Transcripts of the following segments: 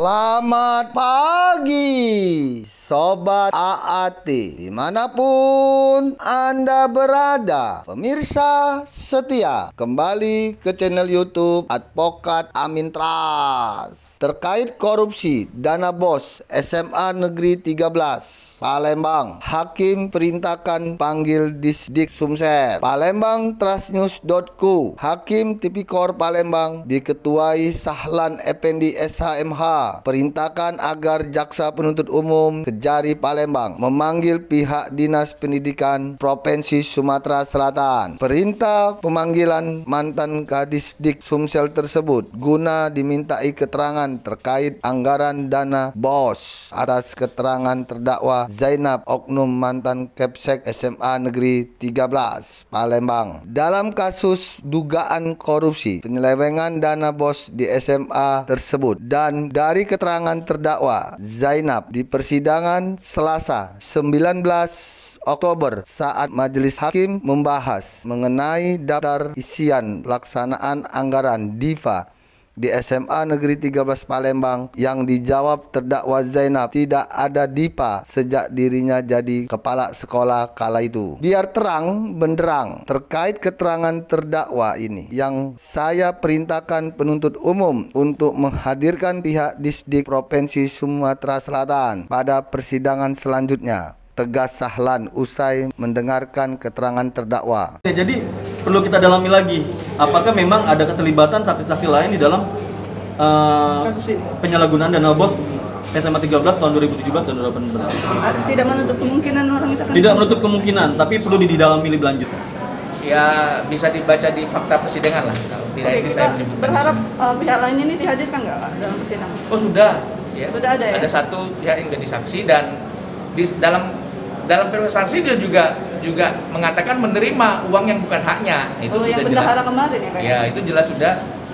Selamat pagi. Sobat AAT dimanapun Anda berada Pemirsa setia kembali ke channel Youtube Advokat Amin Tras Terkait korupsi dana bos SMA Negeri 13 Palembang Hakim perintahkan panggil Disdik Sumsel Palembang Trustnews.co Hakim Tipikor Palembang diketuai Sahlan Effendi SHMH Perintahkan agar Jaksa Penuntut Umum Kejari Palembang memanggil pihak Dinas Pendidikan Provinsi Sumatera Selatan. Perintah pemanggilan mantan Dik Sumsel tersebut guna dimintai keterangan terkait anggaran dana BOS atas keterangan terdakwa Zainab Oknum mantan Kepsek SMA Negeri 13 Palembang. Dalam kasus dugaan korupsi penyelewengan dana BOS di SMA tersebut dan dari keterangan terdakwa Zainab di persidangan dengan Selasa 19 Oktober saat Majelis Hakim membahas mengenai daftar isian pelaksanaan anggaran DIVA di SMA Negeri 13 Palembang yang dijawab terdakwa Zainab tidak ada DIPA sejak dirinya jadi kepala sekolah kala itu. Biar terang benderang terkait keterangan terdakwa ini yang saya perintahkan penuntut umum untuk menghadirkan pihak Disdik Provinsi Sumatera Selatan pada persidangan selanjutnya tegas Sahlan usai mendengarkan keterangan terdakwa. Ya, jadi perlu kita dalami lagi, apakah memang ada keterlibatan saksi-saksi lain di dalam uh, penyalahgunaan dana bos SMA 13 tahun 2017 dan 2018. Ah, tidak menutup kemungkinan orang itu kan? Tidak menutup kemungkinan, tapi perlu didalami lebih lanjut. Ya bisa dibaca di fakta persidangan lah. Tidak Oke, saya menyebutkan. Berharap uh, pihak lainnya ini dihadirkan nggak dalam persidangan? Oh sudah, ya. Sudah ada ya. Ada satu pihak yang jadi saksi dan di dalam dalam prestasi dia juga juga mengatakan menerima uang yang bukan haknya itu oh, sudah yang jelas kemarin ya, ya, ya itu jelas sudah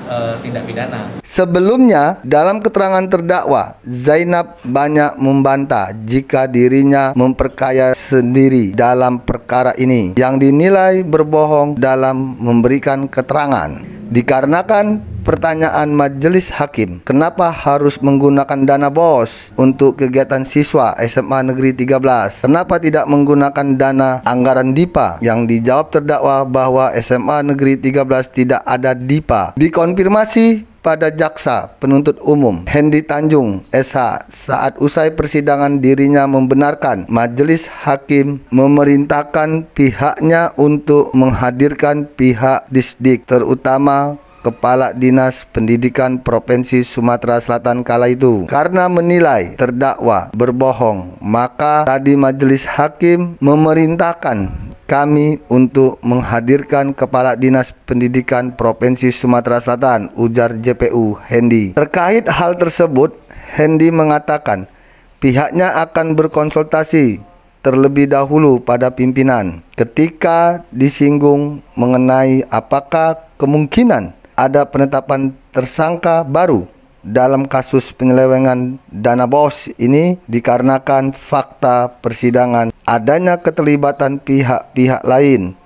eh, tindak pidana. Sebelumnya, dalam keterangan terdakwa, Zainab banyak membantah jika dirinya memperkaya sendiri dalam perkara ini yang dinilai berbohong dalam memberikan keterangan. Dikarenakan Pertanyaan majelis hakim, kenapa harus menggunakan dana BOS untuk kegiatan siswa SMA Negeri 13? Kenapa tidak menggunakan dana anggaran DIPA? Yang dijawab terdakwa bahwa SMA Negeri 13 tidak ada DIPA. Dikonfirmasi pada jaksa penuntut umum Hendy Tanjung SH saat usai persidangan dirinya membenarkan majelis hakim memerintahkan pihaknya untuk menghadirkan pihak disdik terutama Kepala Dinas Pendidikan Provinsi Sumatera Selatan kala itu karena menilai terdakwa berbohong maka tadi majelis hakim memerintahkan kami untuk menghadirkan Kepala Dinas Pendidikan Provinsi Sumatera Selatan ujar JPU Hendi terkait hal tersebut Hendi mengatakan pihaknya akan berkonsultasi terlebih dahulu pada pimpinan ketika disinggung mengenai apakah kemungkinan ada penetapan tersangka baru dalam kasus penyelewengan dana BOS ini dikarenakan fakta persidangan adanya keterlibatan pihak-pihak lain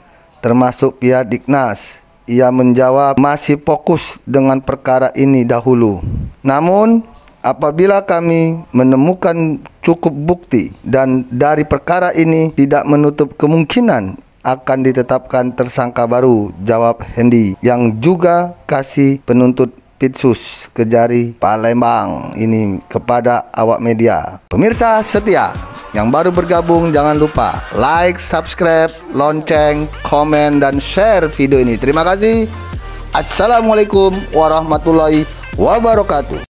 termasuk pihak Diknas. Ia menjawab masih fokus dengan perkara ini dahulu. Namun apabila kami menemukan cukup bukti dan dari perkara ini tidak menutup kemungkinan akan ditetapkan tersangka baru, jawab Hendy yang juga kasih penuntut Pitsus Kejari Palembang ini kepada awak media. Pemirsa setia yang baru bergabung jangan lupa like, subscribe, lonceng, komen dan share video ini. Terima kasih. Assalamualaikum warahmatullahi wabarakatuh.